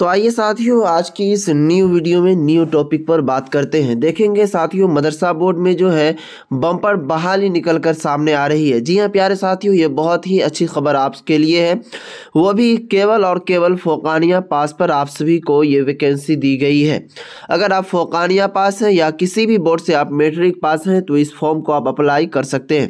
तो आइए साथियों आज की इस न्यू वीडियो में न्यू टॉपिक पर बात करते हैं देखेंगे साथियों मदरसा बोर्ड में जो है बम्पर बहाली निकल कर सामने आ रही है जी हाँ प्यारे साथियों ये बहुत ही अच्छी खबर आपके लिए है वो भी केवल और केवल फोकानिया पास पर आप सभी को ये वैकेंसी दी गई है अगर आप फोकानिया पास हैं या किसी भी बोर्ड से आप मेट्रिक पास हैं तो इस फॉर्म को आप अप्लाई कर सकते हैं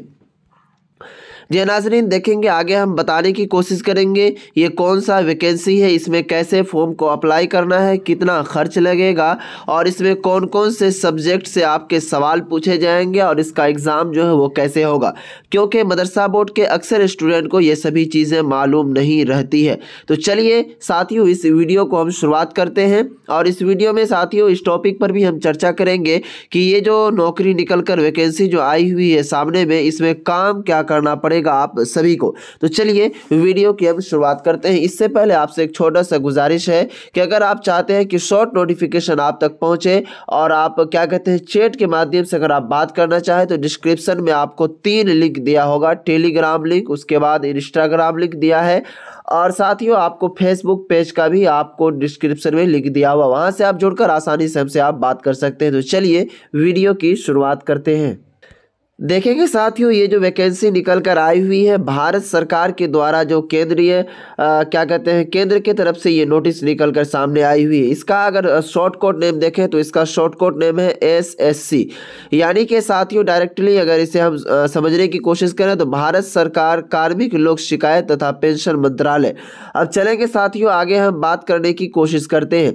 जी नाजरीन देखेंगे आगे हम बताने की कोशिश करेंगे ये कौन सा वैकेंसी है इसमें कैसे फॉर्म को अप्लाई करना है कितना खर्च लगेगा और इसमें कौन कौन से सब्जेक्ट से आपके सवाल पूछे जाएंगे और इसका एग्ज़ाम जो है वो कैसे होगा क्योंकि मदरसा बोर्ड के अक्सर स्टूडेंट को ये सभी चीज़ें मालूम नहीं रहती है तो चलिए साथियों इस वीडियो को हम शुरुआत करते हैं और इस वीडियो में साथियों इस टॉपिक पर भी हम चर्चा करेंगे कि ये जो नौकरी निकल कर वैकेंसी जो आई हुई है सामने में इसमें काम क्या करना पड़ेगा रहेगा आप सभी को तो चलिए वीडियो की अब शुरुआत करते हैं इससे पहले आपसे एक छोटा सा गुजारिश है कि अगर आप चाहते हैं कि शॉर्ट नोटिफिकेशन आप तक पहुँचे और आप क्या कहते हैं चैट के माध्यम से अगर आप बात करना चाहें तो डिस्क्रिप्सन में आपको तीन लिंक दिया होगा टेलीग्राम लिंक उसके बाद इंस्टाग्राम लिंक दिया है और साथियों आपको फेसबुक पेज का भी आपको डिस्क्रिप्शन में लिंक दिया हुआ वहाँ से आप जुड़कर आसानी से हमसे आप बात कर सकते हैं तो चलिए वीडियो की शुरुआत करते हैं देखेंगे साथियों ये जो वैकेंसी निकल कर आई हुई है भारत सरकार के द्वारा जो केंद्रीय क्या कहते हैं केंद्र के तरफ से ये नोटिस निकल कर सामने आई हुई है इसका अगर शॉर्ट कोड नेम देखें तो इसका शॉर्ट कोड नेम है एस एस सी यानी कि साथियों डायरेक्टली अगर इसे हम समझने की कोशिश करें तो भारत सरकार कार्मिक लोक शिकायत तथा पेंशन मंत्रालय अब चलेंगे साथियों आगे हम बात करने की कोशिश करते हैं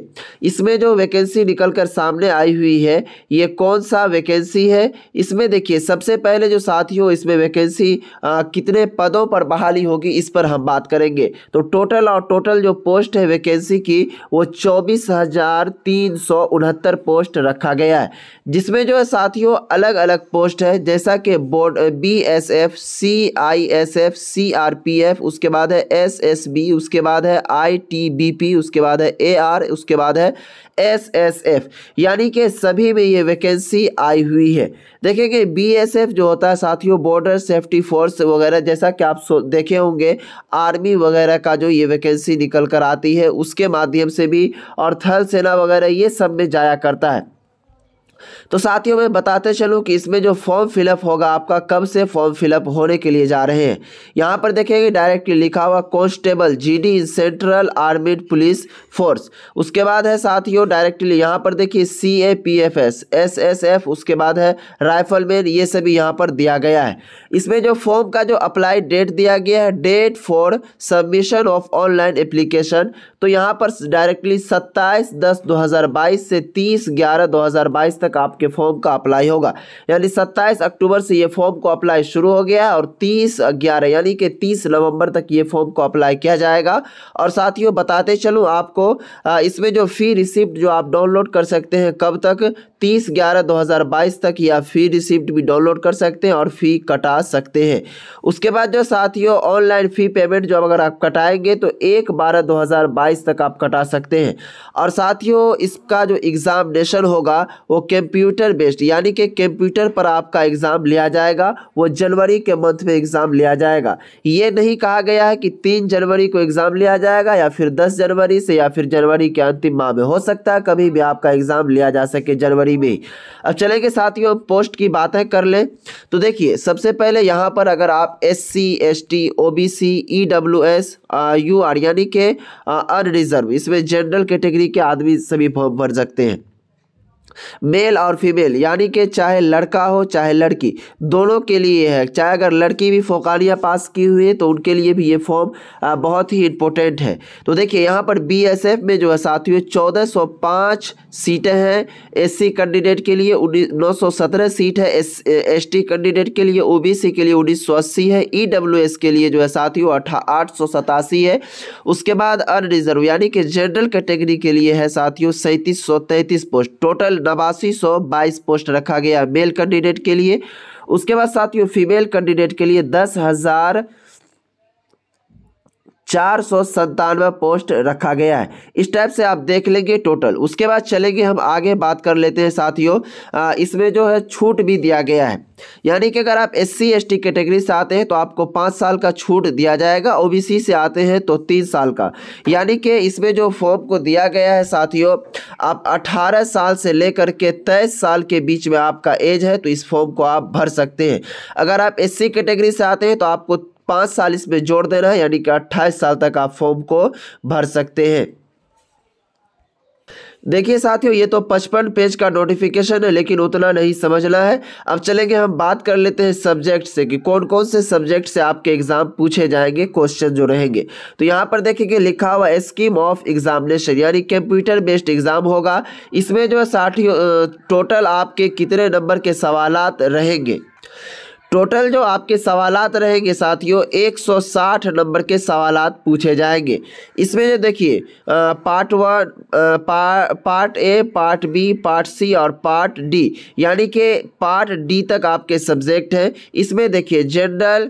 इसमें जो वैकेंसी निकल कर सामने आई हुई है ये कौन सा वैकेंसी है इसमें देखिए सबसे पहले जो साथियों इसमें वैकेंसी कितने पदों पर बहाली होगी इस पर हम बात करेंगे तो टोटल और टोटल जो पोस्ट है वैकेंसी की वो चौबीस हज़ार तीन सौ उनहत्तर पोस्ट रखा गया है जिसमें जो है साथियों अलग अलग पोस्ट है जैसा कि board B S F C I S F C R P F उसके बाद है एस एस बी उसके बाद है आई टी बी पी उसके बाद है ए आर उसके बाद है एस एस एफ यानी कि सभी में ये वैकेंसी आई हुई है देखेंगे बी एस एफ एसएसएफ जो होता है साथियों बॉर्डर सेफ्टी फोर्स वगैरह जैसा कि आप देखे होंगे आर्मी वगैरह का जो ये वैकेंसी निकल कर आती है उसके माध्यम से भी और थल सेना वगैरह ये सब में जाया करता है तो साथियों मैं बताते चलूँ कि इसमें जो फॉर्म फिलअप होगा आपका कब से फॉर्म फिलअप होने के लिए जा रहे हैं यहाँ पर देखेंगे डायरेक्टली लिखा हुआ constable G D central armed police force उसके बाद है साथियों डायरेक्टली यहाँ पर देखिए C A P F S S S F उसके बाद है राइफलमैन ये सभी यहाँ पर दिया गया है इसमें जो फॉर्म का जो अप्लाई डेट दिया गया है date for submission of online application तो यहाँ पर डायरेक्टली सत्ताईस दस दो से तीस ग्यारह दो तक तक आपके फॉर्म का अप्लाई होगा यानी सत्ताईस अक्टूबर से ये फॉर्म को अप्लाई शुरू हो गया और तीस ग्यारह यानी कि तीस नवंबर तक ये फॉर्म को अप्लाई किया जाएगा और साथियों बताते चलूँ आपको इसमें जो फ़ी रिसिप्ट जो आप डाउनलोड कर सकते हैं कब तक तीस ग्यारह दो हज़ार बाईस तक या फ़ी रिसिप्ट भी डाउनलोड कर सकते हैं और फ़ी कटा सकते हैं उसके बाद जो साथियों ऑनलाइन फ़ी पेमेंट जो अगर आप कटाएंगे तो एक बारह दो हज़ार बाईस तक आप कटा सकते हैं और साथियों इसका जो एग्ज़ामिनेशन होगा वो के कंप्यूटर बेस्ड यानी कि कंप्यूटर पर आपका एग्ज़ाम लिया जाएगा वो जनवरी के मंथ में एग्ज़ाम लिया जाएगा ये नहीं कहा गया है कि तीन जनवरी को एग्ज़ाम लिया जाएगा या फिर दस जनवरी से या फिर जनवरी के अंतिम माह में हो सकता है कभी भी आपका एग्ज़ाम लिया जा सके जनवरी में अब चलेंगे साथियों पोस्ट की बातें कर लें तो देखिए सबसे पहले यहाँ पर अगर आप S C S T O B C E W S U R यानी कि अनरिजर्व इसमें जनरल कैटेगरी के आदमी सभी फॉर्म भर सकते हैं मेल और फीमेल यानी कि चाहे लड़का हो चाहे लड़की दोनों के लिए है चाहे अगर लड़की भी फोकानिया पास की हुई है तो उनके लिए भी ये फॉर्म बहुत ही इंपॉर्टेंट है तो देखिए यहाँ पर बीएसएफ में जो है साथियों चौदह सौ पाँच सीटें हैं एससी कैंडिडेट के लिए उन्नीस नौ सौ सत्रह सीट है एस टी कैंडिडेट के लिए सी के लिए उन्नीस सौ अस्सी है एस e के लिए जो है साथियों अठा आठ सौ सतासी है उसके बाद अनरिजर्व यानी कि जनरल कैटेगरी के लिए है साथियों सैंतीस सौ तैंतीस पोस्ट टोटल नवासी सौ बाईस पोस्ट रखा गया मेल कैंडिडेट के लिए उसके बाद साथियों फीमेल कैंडिडेट के लिए दस हज़ार चार सौ संतानवे पोस्ट रखा गया है इस टाइप से आप देख लेंगे टोटल उसके बाद चलेंगे हम आगे बात कर लेते हैं साथियों इसमें जो है छूट भी दिया गया है यानी कि अगर आप S C S T category से आते हैं तो आपको पाँच साल का छूट दिया जाएगा ओ बी सी से आते हैं तो तीन साल का यानी कि इसमें जो फॉर्म को दिया गया है साथियों आप अठारह साल से लेकर के तेईस साल के बीच में आपका एज है तो इस फॉर्म को आप भर सकते हैं अगर आप एस सी कैटेगरी से आते हैं तो आपको पाँच साल इसमें जोड़ देना है यानी कि अट्ठाईस साल तक आप फॉर्म को भर सकते हैं देखिए साथियों ये तो पचपन पेज का नोटिफिकेशन है लेकिन उतना नहीं समझना है अब चलेंगे हम बात कर लेते हैं सब्जेक्ट से कि कौन कौन से सब्जेक्ट से आपके एग्ज़ाम पूछे जाएंगे क्वेश्चन जो रहेंगे तो यहाँ पर देखेंगे लिखा हुआ स्कीम ऑफ एग्जामिनेशन यानी कंप्यूटर बेस्ड एग्ज़ाम होगा इसमें जो है साठियों टोटल आपके कितने नंबर के सवाल रहेंगे टोटल जो आपके सवालत रहेंगे साथियों 160 नंबर के सवालत पूछे जाएंगे इसमें जो देखिए part one part A part B part C और पार्ट डी यानी कि पार्ट डी तक आपके सब्जेक्ट हैं इसमें देखिए जनरल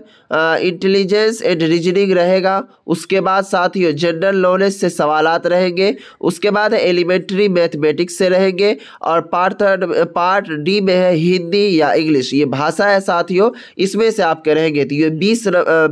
इंटेलिजेंस एंड रीजनिंग रहेगा उसके बाद साथियों जनरल नॉलेज से सवालत रहेंगे उसके बाद एलिमेंट्री मैथमेटिक्स से रहेंगे और पार्ट थर्ड पार्ट डी में है हिंदी या इंग्लिश ये भाषा है साथियों इसमें से आप करेंगे तो ये बीस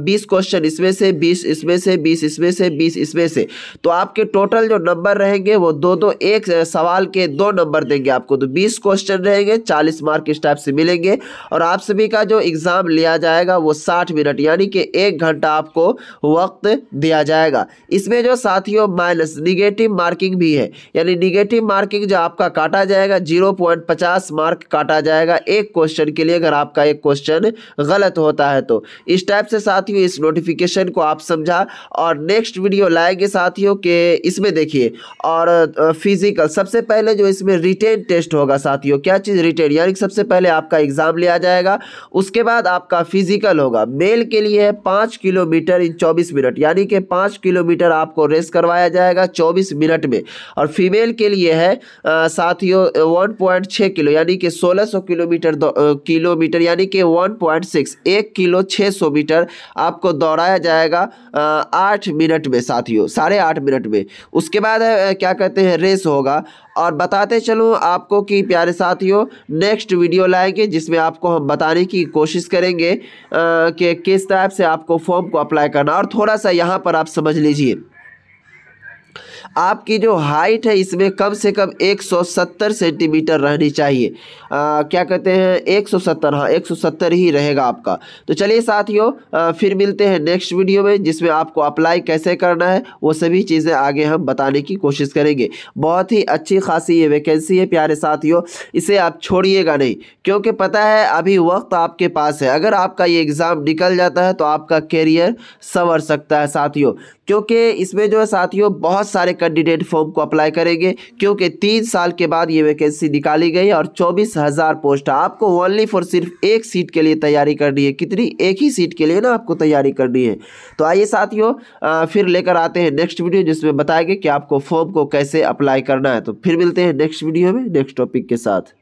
बीस क्वेश्चन इसमें से बीस इसमें से बीस इसमें से बीस इसमें से तो आपके टोटल जो नंबर रहेंगे वो दो दो एक सवाल के दो नंबर देंगे आपको तो बीस क्वेश्चन रहेंगे चालीस मार्क इस टाइप से मिलेंगे और आप सभी का जो एग्ज़ाम लिया जाएगा वो साठ मिनट यानी कि एक घंटा आपको वक्त दिया जाएगा इसमें जो साथियों माइनस निगेटिव मार्किंग भी है यानी निगेटिव मार्किंग जो आपका काटा जाएगा जीरो पॉइंट पचास मार्क काटा जाएगा एक क्वेश्चन के लिए अगर आपका एक क्वेश्चन ऑप्शन गलत होता है तो इस टाइप से साथियों इस नोटिफिकेशन को आप समझा और नेक्स्ट वीडियो लाएंगे साथियों के इसमें देखिए और फिजिकल सबसे पहले जो इसमें रिटेन टेस्ट होगा साथियों क्या चीज़ रिटेन यानी सबसे पहले आपका एग्ज़ाम लिया जाएगा उसके बाद आपका फिजिकल होगा मेल के लिए है पाँच किलोमीटर इन चौबीस मिनट यानी कि पाँच किलोमीटर आपको रेस करवाया जाएगा चौबीस मिनट में और फीमेल के लिए है साथियों वन किलो यानी कि सोलह किलोमीटर किलोमीटर यानी कि वन पॉइंट सिक्स एक किलो छः सौ मीटर आपको दौड़ाया जाएगा आठ मिनट में साथियों साढ़े आठ मिनट में उसके बाद क्या कहते हैं रेस होगा और बताते चलूँ आपको कि प्यारे साथियों नेक्स्ट वीडियो लाएंगे जिसमें आपको हम बताने की कोशिश करेंगे कि किस टाइप से आपको फॉर्म को अप्लाई करना और थोड़ा सा यहाँ पर आप समझ लीजिए आपकी जो हाइट है इसमें कम से कम 170 सेंटीमीटर रहनी चाहिए आ, क्या कहते हैं 170 हाँ एक ही रहेगा आपका तो चलिए साथियों फिर मिलते हैं नेक्स्ट वीडियो में जिसमें आपको अप्लाई कैसे करना है वो सभी चीज़ें आगे हम बताने की कोशिश करेंगे बहुत ही अच्छी खासी ये वैकेंसी है प्यारे साथियों इसे आप छोड़िएगा नहीं क्योंकि पता है अभी वक्त आपके पास है अगर आपका ये एग्ज़ाम निकल जाता है तो आपका करियर संवर सकता है साथियों क्योंकि इसमें जो है साथियों बहुत सारे सारे कैंडिडेट फॉर्म को अप्लाई करेंगे क्योंकि तीन साल के बाद ये वैकेंसी निकाली गई और चौबीस हज़ार पोस्ट आपको ओनली फॉर सिर्फ एक सीट के लिए तैयारी करनी है कितनी एक ही सीट के लिए ना आपको तैयारी करनी है तो आइए साथियों फिर लेकर आते हैं नेक्स्ट वीडियो जिसमें बताएंगे कि आपको फॉर्म को कैसे अप्लाई करना है तो फिर मिलते हैं नेक्स्ट वीडियो में नेक्स्ट टॉपिक के साथ